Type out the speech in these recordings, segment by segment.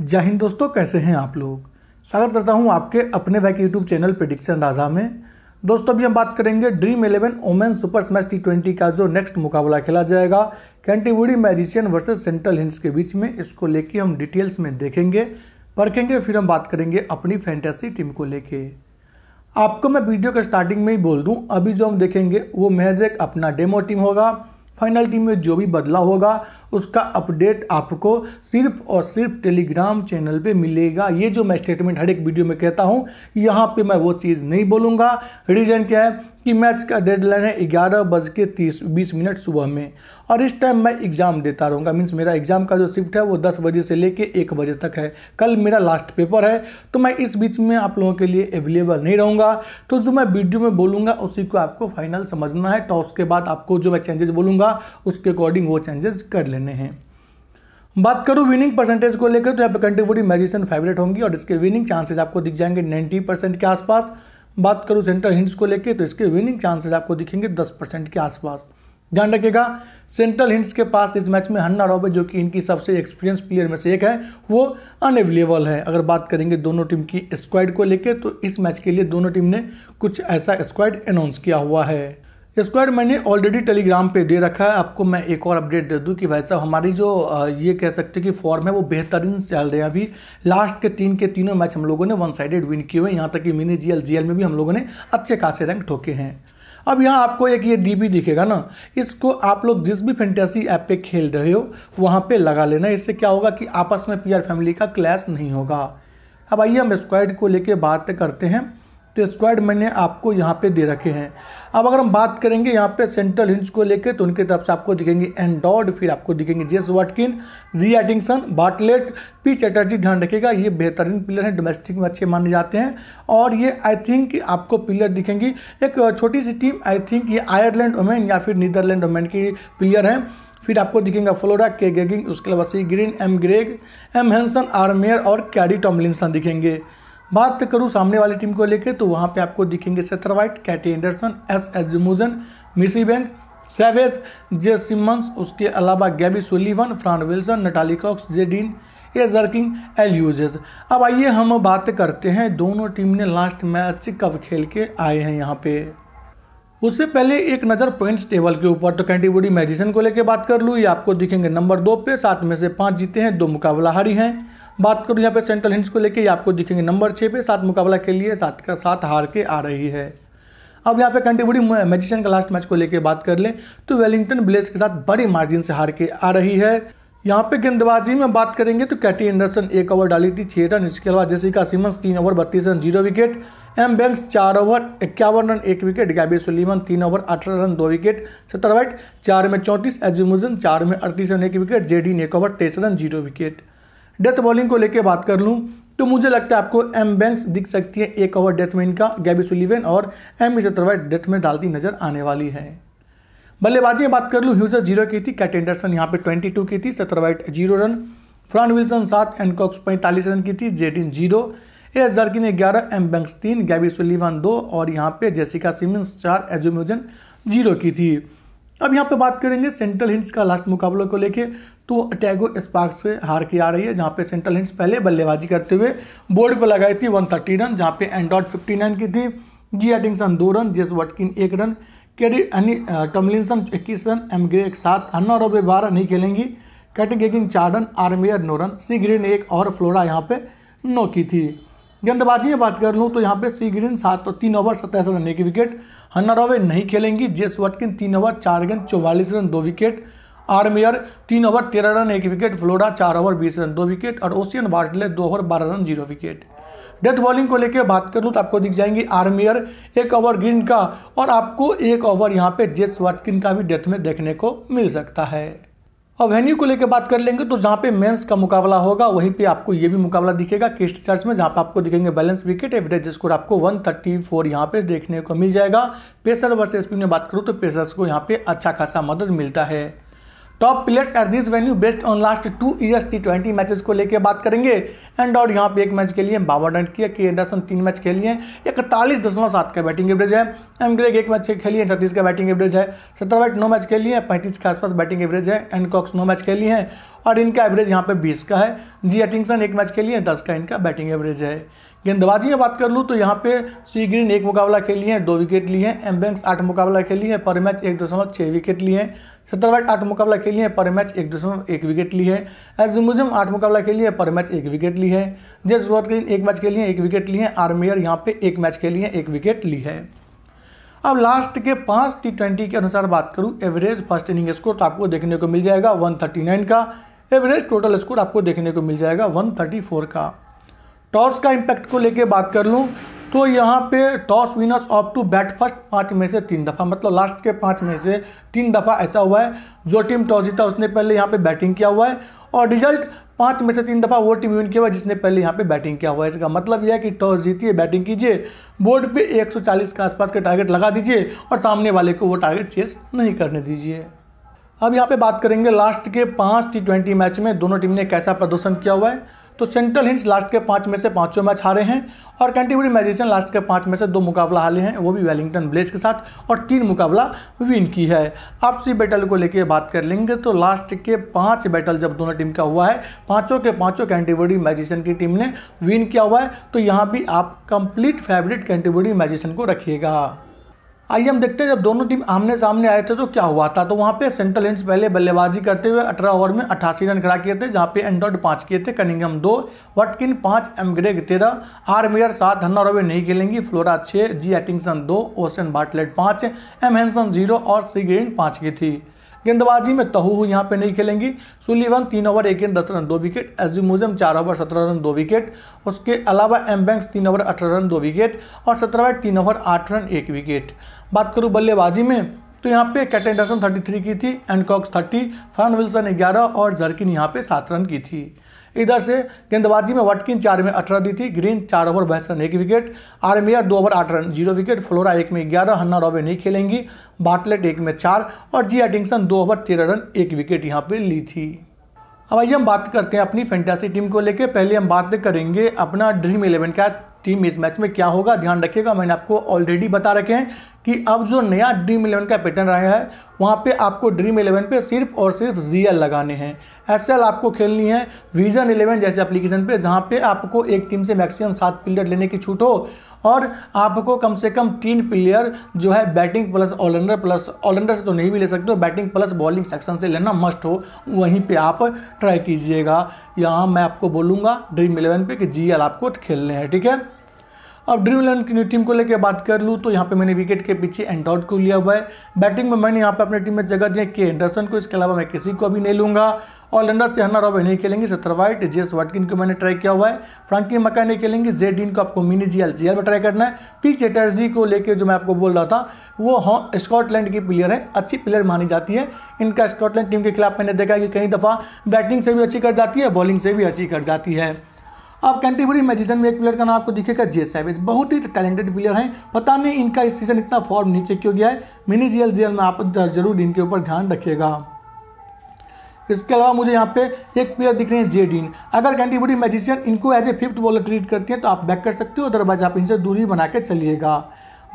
जय हिंद दोस्तों कैसे हैं आप लोग स्वागत करता हूं आपके अपने भाई के यूट्यूब चैनल प्रिडिक्शन राजा में दोस्तों अभी हम बात करेंगे Dream Eleven women super smash T twenty का जो नेक्स्ट मुकाबला खेला जाएगा Canterbury Magicians versus Central Hinds के बीच में इसको लेके हम डिटेल्स में देखेंगे परखेंगे फिर हम बात करेंगे अपनी फैंटेसी टीम को लेके आपको मैं वीडियो के स्टार्टिंग में ही बोल दूँ अभी जो हम देखेंगे वो मैज एक अपना डेमो टीम होगा फाइनल टीम में जो भी बदलाव होगा उसका अपडेट आपको सिर्फ और सिर्फ टेलीग्राम चैनल पे मिलेगा ये जो मैं स्टेटमेंट हर एक वीडियो में कहता हूँ यहाँ पे मैं वो चीज़ नहीं बोलूँगा रीजन क्या है कि मैच का डेडलाइन है ग्यारह बज के तीस बीस मिनट सुबह में और इस टाइम मैं एग्ज़ाम देता रहूँगा मीन्स मेरा एग्ज़ाम का जो शिफ्ट है वो दस बजे से लेके एक बजे तक है कल मेरा लास्ट पेपर है तो मैं इस बीच में आप लोगों के लिए अवेलेबल नहीं रहूँगा तो जो मैं वीडियो में बोलूँगा उसी को आपको फाइनल समझना है टॉस के बाद आपको जो मैं चेंजेस बोलूँगा उसके अकॉर्डिंग वो चेंजेस कर लेने हैं बात करूं विनिंग परसेंटेज को लेकर तो यहाँ पे कंट्रीब्यूटिंग मैजिशन फेवरेट होंगी और इसके विनिंग चांसेस आपको दिख जाएंगे 90 परसेंट के आसपास बात करूँ सेंट्रल हिंट्स को लेकर तो इसके विनिंग चांसेस आपको दिखेंगे दस परसेंट के आसपास ध्यान रखिएगा सेंट्रल हिंट्स के पास इस मैच में हन्ना रॉबर्ट जो कि इनकी सबसे एक्सपीरियंस प्लेयर में से एक है वो अनएवेलेबल है अगर बात करेंगे दोनों टीम की स्क्वाइड को लेकर तो इस मैच के लिए दोनों टीम ने कुछ ऐसा स्क्वाड अनाउंस किया हुआ है स्क्वायर मैंने ऑलरेडी टेलीग्राम पे दे रखा है आपको मैं एक और अपडेट दे दूं कि भाई साहब हमारी जो ये कह सकते हैं कि फॉर्म है वो बेहतरीन चल रहे हैं अभी लास्ट के तीन के तीनों मैच हम लोगों ने वन साइडेड विन किए हुए यहाँ तक कि मिनी जीएल जीएल में भी हम लोगों ने अच्छे खासे रैंक ठोके हैं अब यहाँ आपको एक ये डीबी दिखेगा ना इसको आप लोग जिस भी फैंटेसी ऐप पे खेल रहे हो वहाँ पे लगा लेना इससे क्या होगा कि आपस में पीआर फैमिली का क्लैश नहीं होगा अब आइए हम स्क्वाइड को लेके बात करते हैं तो स्क्वाड मैंने आपको यहाँ पे दे रखे हैं अब अगर हम बात करेंगे यहाँ पे सेंट्रल हिंस को लेकर तो उनकी तरफ से आपको दिखेंगे एंडॉड फिर आपको दिखेंगे Jess Watkin G Edgington Bartlett P Chatterjee ध्यान रखेगा ये बेहतरीन प्लेयर हैं डोमेस्टिक में अच्छे माने जाते हैं और ये आई थिंक आपको प्लेयर दिखेंगी एक छोटी सी टीम आई थिंक ये आयरलैंड ओमेन या फिर नीदरलैंड वुमेन की प्लेयर हैं फिर आपको दिखेंगे फ्लोरा के गेगिंग उसके अलावा C Green M Greig M Hansen Armiger और कैडी टॉमलिनसन दिखेंगे बात करूँ सामने वाली टीम को लेकर तो वहाँ पे आपको दिखेंगे Satterthwaite Katie Anderson S S एजुमोजन Missy Bank Savage J Simmons उसके अलावा Gabby Sullivan Fran Wilson Natalie Cox J Dean A Gerken L यूजेज अब आइए हम बात करते हैं दोनों टीम ने लास्ट मैच कब खेल के आए हैं यहाँ पे उससे पहले एक नज़र पॉइंट्स टेबल के ऊपर तो कैंटीबोडी मैजिशन को लेकर बात कर लूँ ये आपको दिखेंगे नंबर दो पे सात में से पाँच जीते हैं दो मुकाबला हारी हैं बात करूँ यहाँ पे सेंट्रल हिंट्स को लेकर आपको दिखेंगे नंबर छः पे सात मुकाबला के लिए सात का सात हार के आ रही है अब यहाँ पे कैंटीबोडी मैजिशन का लास्ट मैच को लेकर बात कर लें तो वेलिंगटन ब्लेज के साथ बड़ी मार्जिन से हार के आ रही है यहाँ पे गेंदबाजी में बात करेंगे तो कैटी एंडरसन एक ओवर डाली थी छह रन इसके अलावा जेसिका सिमंस तीन ओवर बत्तीस run zero wicket M Banks चार ओवर इक्यावन रन एक विकेट गैबी सुलीमन तीन ओवर अठारह रन दो विकेट सत्तर वाइट चार में चौंतीस एजुमुजन चार में अड़तीस रन एक विकेट जेडी ने एक ओवर तेईस run zero wicket death bowling को लेकर बात कर लूँ तो मुझे लगता है आपको एम बैंक्स दिख सकती है एक ओवर डेथ में इनका गैबी सुलीवन और एम सत्रवाइट डेथ में डालती नजर आने वाली है बल्लेबाजी में बात कर लूँ ह्यूजर जीरो की थी कैट एंडरसन यहाँ पे टू की थी Satterthwaite zero run Fran Wilson सात एनकॉक्स पैंतालीस रन की थी जेडिन जीरो ए जर्किन ग्यारह एम बैंक तीन गैबी सुलिवन दो और यहाँ पे जेसिका सिमिन्स चार एजुम्यूजन जीरो की थी अब यहाँ पे बात करेंगे सेंट्रल हिंट्स का लास्ट मुकाबलों को लेके तो अटैगो स्पार्क्स से हार के आ रही है जहाँ पे सेंट्रल हिंट्स पहले बल्लेबाजी करते हुए बोर्ड पर लगाई थी वन थर्टी रन जहाँ पे एंडॉट नाइन की थी जी एटिंगसन दो रन जेस वटकिन एक रन कैरी टमलिनसन uh, इक्कीस रन एम ग्रे एक सात अन्ना रोबे बारह नहीं खेलेंगी कैटिंग चार रन आर्मियर नौ रन सी ग्रीन एक और फ्लोरा यहाँ पे नौ की थी गेंदबाजी में बात कर लूँ तो यहाँ पे सी ग्रीन सात और तीन ओवर सत्ताईस रन एक विकेट हन्ना रॉवे नहीं खेलेंगी जेस वटकिन तीन ओवर चार गेंद चौवालीस रन दो विकेट आर्मियर तीन ओवर तेरह रन एक विकेट फ्लोरा चार ओवर बीस रन दो विकेट और ओशियन बार्टले दो ओवर बारह run zero wicket death bowling को लेकर बात करूँ तो आपको दिख जाएंगी आर्मियर एक ओवर ग्रीन का और आपको एक ओवर यहाँ पे जेस वाटकिन का भी डेथ में देखने को मिल सकता है और वेन्यू को लेकर बात कर लेंगे तो जहाँ पे मेंस का मुकाबला होगा वहीं पे आपको ये भी मुकाबला दिखेगा किस्ट चर्च में जहाँ पे आपको दिखेंगे बैलेंस विकेट एवरेज स्कोर आपको 134 यहाँ पे देखने को मिल जाएगा पेसर वर्सेस स्पिन में बात करूँ तो पेसर्स को यहाँ पे अच्छा खासा मदद मिलता है top players at this venue based on last two years T twenty matches को लेकर बात करेंगे एंड और यहाँ पे एक मैच के लिए बाबा डंट किया के एंडरसन तीन मैच खेली इकतालीस दशमलव सात का बैटिंग एवरेज है एम ग्रेग एक मैच खेली है छत्तीस का बैटिंग एवरेज है सत्रह बैट नौ मैच खेली है पैंतीस के आसपास बैटिंग एवरेज है एंड कॉक्स नौ मैच खेली हैं और इनका एवरेज यहाँ पे बीस का है जी एटिंगसन एक मैच खेली है दस का इनका बैटिंग एवरेज है गेंदबाजी में बात कर लूँ तो यहाँ पे सी ग्रीन एक मुकाबला खेली है दो विकेट लिए हैं एम बैंक्स आठ मुकाबला खेली है पर मैच एक दशमलव छः विकेट लिए हैं सत्तरवाइट आठ मुकाबला खेली है पर मैच एक दशमलव एक विकेट ली है एज मुजिम आठ मुकाबला खेली है पर मैच एक विकेट ली है जय शुरुआत एक मैच खेली है एक विकेट ली है आर्मियर यहाँ पे एक मैच खेली है एक विकेट ली है अब लास्ट के पाँच टी ट्वेंटी के अनुसार बात करूँ एवरेज फर्स्ट इनिंग स्कोर तो आपको देखने को मिल जाएगा नाइन का एवरेज टोटल स्कोर आपको देखने को मिल जाएगा फोर का टॉस का इम्पैक्ट को लेके बात कर लूँ तो यहाँ पे toss winners of to bat first पाँच में से तीन दफ़ा मतलब लास्ट के पाँच में से तीन दफ़ा ऐसा हुआ है जो टीम टॉस जीता उसने पहले यहाँ पे बैटिंग किया हुआ है और रिजल्ट पाँच में से तीन दफ़ा वो टीम विन किया हुआ जिसने पहले यहाँ पे बैटिंग किया हुआ है इसका मतलब यह है कि टॉस जीतिए बैटिंग कीजिए बोर्ड पर एक के आसपास के टारगेट लगा दीजिए और सामने वाले को वो टारगेट चेस नहीं करने दीजिए अब यहाँ पे बात करेंगे लास्ट के पाँच टी मैच में दोनों टीम ने कैसा प्रदर्शन किया हुआ है तो सेंट्रल हिंट्स लास्ट के पाँच में से पाँचों मैच हारे हैं और कैंटीबरी मैजिशियन लास्ट के पाँच में से दो मुकाबला हारे हैं वो भी वेलिंगटन ब्लेज के साथ और तीन मुकाबला विन की है आपसी बैटल को लेकर बात कर लेंगे तो लास्ट के पाँच बैटल जब दोनों टीम का हुआ है पाँचों के पाँचों कैंटीबरी मैजिशियन की टीम ने विन किया हुआ है तो यहाँ भी आप कंप्लीट फेवरेट कैंटीबरी मैजिशियन को रखिएगा आइए हम देखते हैं जब दोनों टीम आमने सामने आए थे तो क्या हुआ था तो वहाँ पे सेंट्रल इंडस पहले बल्लेबाजी करते हुए अठारह ओवर में अट्ठासी रन खड़ा किए थे जहाँ पे एंड्रॉड पाँच किए थे कनिंगम दो वटकिन पाँच एमग्रेग तेरह आर मेयर सात हन्ना रवे नहीं खेलेंगी फ्लोरा छः जी एटिंगसन दो ओसन बाटलेट पाँच एम हेंसन जीरो और सी ग्रीन पाँच की थी गेंदबाजी में तहू यहाँ पे नहीं खेलेंगी सुलिवन तीन ओवर एक गेंद दस रन दो विकेट मुजम चार ओवर सत्रह रन दो विकेट उसके अलावा एम बैंक्स तीन ओवर अठारह रन दो विकेट और सत्रह तीन ओवर आठ रन एक विकेट बात करूँ बल्लेबाजी में तो यहाँ पे कैट एंडरसन थर्टी थ्री की थी एंडकॉक्स थर्टी फर्न विल्सन ग्यारह और जर्किन यहाँ पे सात रन की थी इधर से गेंदबाजी में वटकिन चार में अठारह दी थी ग्रीन चार ओवर बहस रन एक विकेट आर्मियर दो ओवर आठ रन जीरो विकेट फ्लोरा एक में ग्यारह हन्ना रॉबे नहीं खेलेंगी बाटलेट एक में चार और जी एटिंगसन दो ओवर तेरह रन एक विकेट यहाँ पर ली थी अब आइए हम बात करते हैं अपनी फैंटासी टीम को लेकर पहले हम बात करेंगे अपना ड्रीम इलेवन का टीम इस मैच में क्या होगा ध्यान रखिएगा मैंने आपको ऑलरेडी बता रखे हैं कि अब जो नया ड्रीम इलेवन का पैटर्न आया है वहाँ पे आपको ड्रीम इलेवन पे सिर्फ और सिर्फ जी लगाने हैं एस आपको खेलनी है विजन इलेवन जैसे एप्लीकेशन पे जहाँ पे आपको एक टीम से मैक्सिमम सात प्लेयर लेने की छूट हो और आपको कम से कम तीन प्लेयर जो है batting plus allrounder plus allrounder से तो नहीं भी ले सकते हो बैटिंग प्लस बॉलिंग सेक्शन से लेना मस्ट हो वहीं पे आप ट्राई कीजिएगा यहाँ मैं आपको बोलूँगा ड्रीम इलेवन पे कि जी आपको खेलने हैं ठीक है अब ड्रीम इलेवन की टीम को लेकर बात कर लूँ तो यहाँ पे मैंने विकेट के पीछे आउट को लिया हुआ है बैटिंग में मैंने यहाँ पे अपने टीम में जगह दी है के एंडरसन को इसके अलावा मैं किसी को भी नहीं लूँगा ऑलराउंडर चहना रॉबे नहीं खेलेंगे सत्र वाइट जेस वाटकिन को मैंने ट्राई किया हुआ है फ्रांकी मका नहीं खेलेंगे जे डीन को आपको mini G L G L में ट्राई करना है पी चैटर्जी को लेकर जो मैं आपको बोल रहा था वो हाँ स्कॉटलैंड की प्लेयर है अच्छी प्लेयर मानी जाती है इनका स्कॉटलैंड टीम के खिलाफ मैंने देखा कि कई दफ़ा बैटिंग से भी अच्छी कर जाती है बॉलिंग से भी अच्छी कर जाती है अब कैंटीबरी मैजिशन में एक प्लेयर का नाम आपको दिखेगा जे सैवेज बहुत ही टैलेंटेड प्लेयर हैं पता नहीं इनका इस सीजन इतना फॉर्म नीचे क्यों गया है मिनी जीएल जीएल में आप जरूर इनके ऊपर ध्यान रखिएगा इसके अलावा मुझे यहाँ पे एक प्लेयर दिख रहे हैं जे डीन अगर कैंटीबरी मैजिशियन इनको as a fifth bowler treat करती है तो आप बैक कर सकते हो अदरवाइज आप इनसे दूरी बना के चलिएगा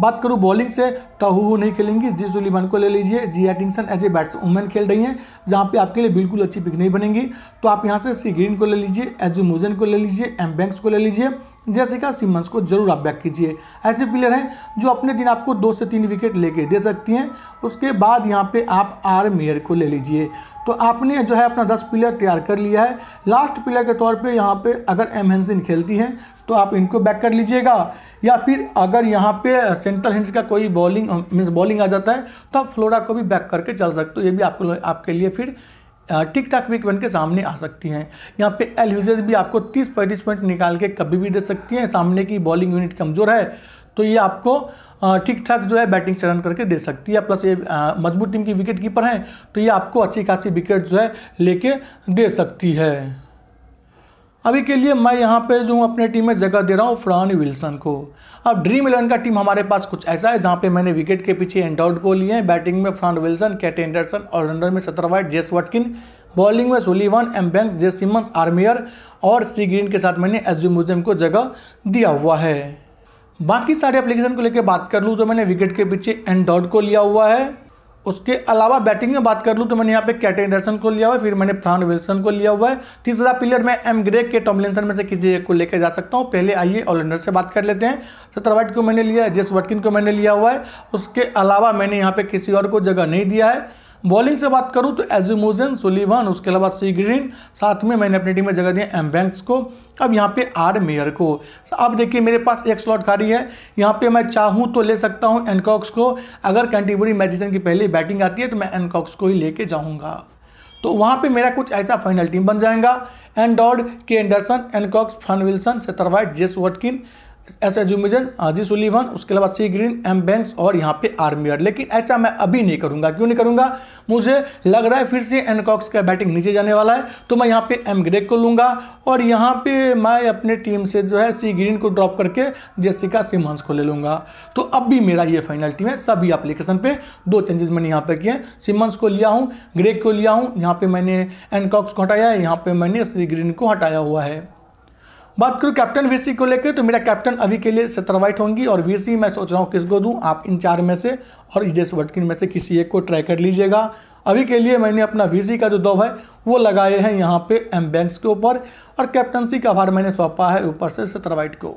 बात करूँ बॉलिंग से तो हु नहीं खेलेंगी जी सुलीमान को ले लीजिए जी एटिंगसन एज ए बैट्सवुमैन खेल रही हैं जहाँ पे आपके लिए बिल्कुल अच्छी पिक नहीं बनेंगी तो आप यहाँ से सी ग्रीन को ले लीजिए एज ए मोजन को ले लीजिए एम बैंक्स को ले लीजिए जैसिका सिमंस को जरूर आप बैक कीजिए ऐसे प्लेयर हैं जो अपने दिन आपको दो से तीन विकेट लेके दे सकती हैं उसके बाद यहाँ पे आप आर मेयर को ले लीजिए तो आपने जो है अपना दस प्लेयर तैयार कर लिया है लास्ट प्लेयर के तौर पे यहाँ पे अगर एम हेंसिन खेलती हैं तो आप इनको बैक कर लीजिएगा या फिर अगर यहाँ पे सेंट्रल हिंड्स का कोई बॉलिंग मीन्स बॉलिंग आ जाता है तो आप फ्लोरा को भी बैक करके चल सकते हो ये भी आपको आपके लिए फिर ठीक ठाक विक बन के सामने आ सकती हैं यहाँ पे एल यूजर्स भी आपको 30 पैंतीस पॉइंट निकाल के कभी भी दे सकती हैं सामने की बॉलिंग यूनिट कमज़ोर है तो ये आपको ठीक ठाक जो है बैटिंग चरण करके दे सकती है प्लस ये मजबूत टीम की विकेट कीपर हैं तो ये आपको अच्छी खासी विकेट जो है लेके दे सकती है अभी के लिए मैं यहाँ पे जो हूँ अपने टीम में जगह दे रहा हूँ फ्रॉन विल्सन को अब ड्रीम इलेवन का टीम हमारे पास कुछ ऐसा है जहाँ पे मैंने विकेट के पीछे एंडाउट को लिए हैं बैटिंग में Fran Wilson Kate Anderson allrounder में Satterthwaite Jess Watkin bowling में Sullivan M Bank Jess Simmons आर्मियर और सी ग्रीन के साथ मैंने म्यूजियम को जगह दिया हुआ है बाकी सारे एप्लीकेशन को लेकर बात कर लूँ तो मैंने विकेट के पीछे एंड डॉट को लिया हुआ है उसके अलावा बैटिंग में बात कर लूँ तो मैंने यहाँ पे कैटे एंडरसन को लिया हुआ है फिर मैंने फ्रांड विल्सन को लिया हुआ है तीसरा प्लेयर मैं एम ग्रेक के टॉमलिनसन में से किसी एक को लेकर जा सकता हूँ पहले आइए ऑलराउंडर से बात कर लेते हैं सत्र वाइट को मैंने लिया है जेस वटकिन को मैंने लिया हुआ है उसके अलावा मैंने यहाँ पे किसी और को जगह नहीं दिया है बॉलिंग से बात करूं तो एजुमोजन सुलिवान उसके अलावा सीग्रीन साथ में मैंने अपनी टीम में जगह दिया एम बैंक्स को अब यहाँ पे आर मेयर को अब देखिए मेरे पास एक स्लॉट खाली है यहाँ पे मैं चाहूँ तो ले सकता हूँ एनकॉक्स को अगर कैंटीबरी मैजिसन की पहले बैटिंग आती है तो मैं एनकॉक्स को ही लेके जाऊँगा तो वहाँ पे मेरा कुछ ऐसा फाइनल टीम बन जाएगा एंड डॉड के Anderson N Cox Fran Wilson Satterthwaite Jess Watkin S एजुमिजन आजी सुलीवन उसके अलावा सी ग्रीन एम बैंक्स और यहाँ पे आर्मियर लेकिन ऐसा मैं अभी नहीं करूंगा क्यों नहीं करूंगा मुझे लग रहा है फिर से एनकॉक्स का बैटिंग नीचे जाने वाला है तो मैं यहाँ पे एम ग्रेक को लूंगा और यहाँ पे मैं अपने टीम से जो है सी ग्रीन को ड्रॉप करके जेसिका सिमहंस को ले लूंगा तो अब भी मेरा ये फाइनल टीम है सभी एप्लीकेशन पे दो चेंजेस मैंने यहाँ पे किए सिमहंस को लिया हूँ ग्रेक को लिया हूँ यहाँ पे मैंने एनकॉक्स को हटाया है यहाँ पे मैंने सी ग्रीन को हटाया हुआ है बात करूँ कैप्टन वीसी को लेकर तो मेरा कैप्टन अभी के लिए सत्तर वाइट होंगी और वीसी मैं सोच रहा हूँ किसको दूँ आप इन चार में से और इजेस वटकिन में से किसी एक को ट्राई कर लीजिएगा अभी के लिए मैंने अपना वीसी का जो दब है वो लगाए हैं यहाँ पे एम बैंक्स के ऊपर और कैप्टनसी का भार मैंने सौंपा है ऊपर से सत्तर वाइट को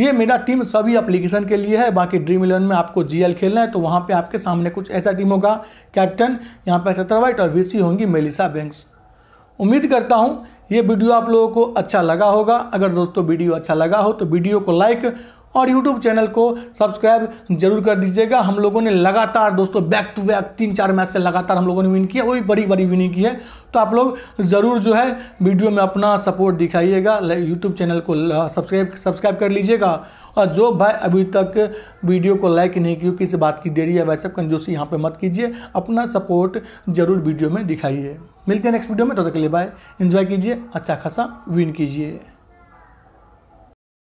ये मेरा टीम सभी एप्लीकेशन के लिए है बाकी ड्रीम इलेवन में आपको जीएल खेलना है तो वहाँ पे आपके सामने कुछ ऐसा टीम होगा कैप्टन यहाँ पे सत्र वाइट और वीसी होंगी मेलिसा बैंक्स उम्मीद करता हूँ ये वीडियो आप लोगों को अच्छा लगा होगा अगर दोस्तों वीडियो अच्छा लगा हो तो वीडियो को लाइक और यूट्यूब चैनल को सब्सक्राइब जरूर कर दीजिएगा हम लोगों ने लगातार दोस्तों बैक टू बैक तीन चार मैच से लगातार हम लोगों ने विन किया वो भी बड़ी बड़ी विनिंग की है तो आप लोग ज़रूर जो है वीडियो में अपना सपोर्ट दिखाइएगा यूट्यूब चैनल को सब्सक्राइब सब्सक्राइब कर लीजिएगा और जो भाई अभी तक वीडियो को लाइक नहीं किया किसी बात की देरी है वैसे कंजूसी यहाँ पर मत कीजिए अपना सपोर्ट जरूर वीडियो में दिखाइए मिलते हैं नेक्स्ट वीडियो में तो तक के लिए बाय इन्जॉय कीजिए अच्छा खासा विन कीजिए